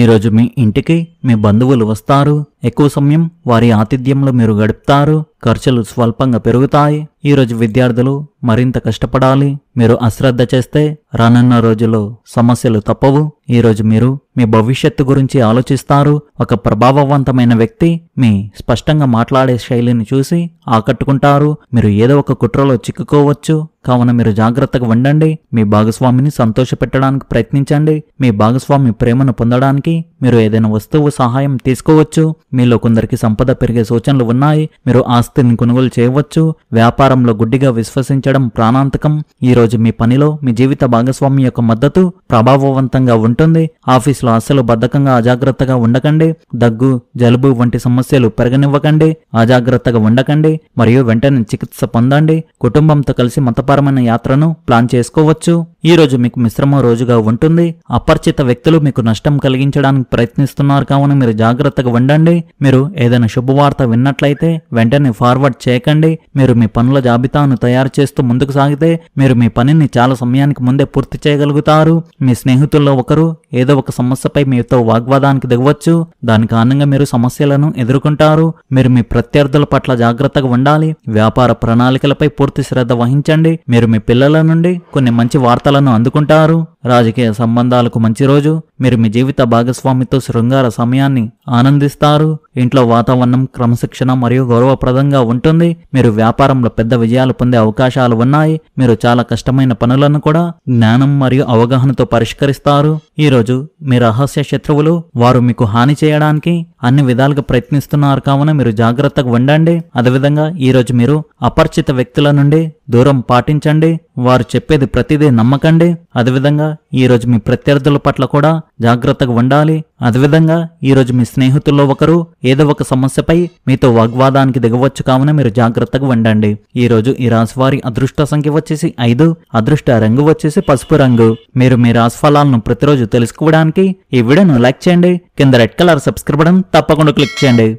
ఈరోజు మీ ఇంటికి మీ బంధువులు వస్తారు ఎక్కువ సమయం వారి ఆతిథ్యంలో మీరు గడుపుతారు ఖర్చులు స్వల్పంగా పెరుగుతాయి ఈరోజు విద్యార్థులు మరింత కష్టపడాలి మీరు అశ్రద్ధ చేస్తే రానున్న రోజుల్లో సమస్యలు తప్పవు ఈరోజు మీరు మీ భవిష్యత్తు గురించి ఆలోచిస్తారు ఒక ప్రభావవంతమైన వ్యక్తి మీ స్పష్టంగా మాట్లాడే శైలిని చూసి ఆకట్టుకుంటారు మీరు ఏదో ఒక కుట్రలో చిక్కుకోవచ్చు కావున మీరు జాగ్రత్తగా ఉండండి మీ భాగస్వామిని సంతోషపెట్టడానికి ప్రయత్నించండి మీ భాగస్వామి ప్రేమను పొందడానికి మీరు ఏదైనా వస్తువు సహాయం తీసుకోవచ్చు మీలో కొందరికి సంపద పెరిగే సూచనలు ఉన్నాయి మీరు ఆస్తిని కొనుగోలు చేయవచ్చు వ్యాపారంలో గుడ్డిగా విశ్వసించడం ప్రాణాంతకం ఈ రోజు మీ పనిలో మీ జీవిత భాగస్వామి యొక్క మద్దతు ప్రభావవంతంగా ఉంటుంది ఆఫీసులో అస్సలు బద్ధకంగా అజాగ్రత్తగా ఉండకండి దగ్గు జలుబు వంటి సమస్యలు పెరగనివ్వకండి అజాగ్రత్తగా ఉండకండి మరియు వెంటనే చికిత్స పొందండి కుటుంబంతో కలిసి మతపరమైన యాత్రను ప్లాన్ చేసుకోవచ్చు ఈ రోజు మీకు మిశ్రమ రోజుగా ఉంటుంది అపరిచిత వ్యక్తులు మీకు నష్టం కలిగించడానికి ప్రయత్నిస్తున్నారు కావున మీరు జాగ్రత్తగా ఉండండి మీరు ఏదైనా శుభవార్త విన్నట్లయితే వెంటనే ఫార్వర్డ్ చేయకండి మీరు మీ పనుల జాబితాను తయారు చేస్తూ ముందుకు సాగితే మీరు మీ పనిని చాలా సమయానికి ముందే పూర్తి చేయగలుగుతారు మీ స్నేహితుల్లో ఒకరు ఏదో ఒక సమస్యపై మీతో వాగ్వాదానికి దిగవచ్చు దాని కారణంగా మీరు సమస్యలను ఎదుర్కొంటారు మీరు మీ ప్రత్యర్థుల పట్ల జాగ్రత్తగా ఉండాలి వ్యాపార ప్రణాళికలపై పూర్తి శ్రద్ధ వహించండి మీరు మీ పిల్లల నుండి కొన్ని మంచి వార్తలు అవకాశాలను అందుకుంటారు రాజకీయ సంబంధాలకు మంచి రోజు మీరు మీ జీవిత భాగస్వామితో శృంగార సమయాన్ని ఆనందిస్తారు ఇంట్లో వాతావరణం క్రమశిక్షణ మరియు గౌరవప్రదంగా ఉంటుంది మీరు వ్యాపారంలో పెద్ద విజయాలు పొందే అవకాశాలు ఉన్నాయి మీరు చాలా కష్టమైన పనులను కూడా జ్ఞానం మరియు అవగాహనతో పరిష్కరిస్తారు ఈరోజు మీ రహస్య శత్రువులు వారు మీకు హాని చేయడానికి అన్ని విధాలుగా ప్రయత్నిస్తున్నారు కావున మీరు జాగ్రత్తగా ఉండండి అదేవిధంగా ఈరోజు మీరు అపరిచిత వ్యక్తుల నుండి దూరం పాటించండి వారు చెప్పేది ప్రతిదీ నమ్మకండి అదేవిధంగా ఈరోజు మీ ప్రత్యర్థుల పట్ల కూడా జాగ్రత్తగా ఉండాలి అదేవిధంగా ఈరోజు మీ స్నేహితుల్లో ఒకరు ఏదో ఒక సమస్యపై మీతో వాగ్వాదానికి దిగవచ్చు కావున మీరు జాగ్రత్తగా ఉండండి ఈరోజు ఈ రాశి వారి అదృష్ట సంఖ్య వచ్చేసి ఐదు అదృష్ట రంగు వచ్చేసి పసుపు రంగు మీరు మీ రాశి ఫలాలను ప్రతిరోజు తెలుసుకోవడానికి ఈ వీడియోను లైక్ చేయండి కింద రెడ్ కలర్ సబ్స్క్రైబ్ బటన్ తప్పకుండా క్లిక్ చేయండి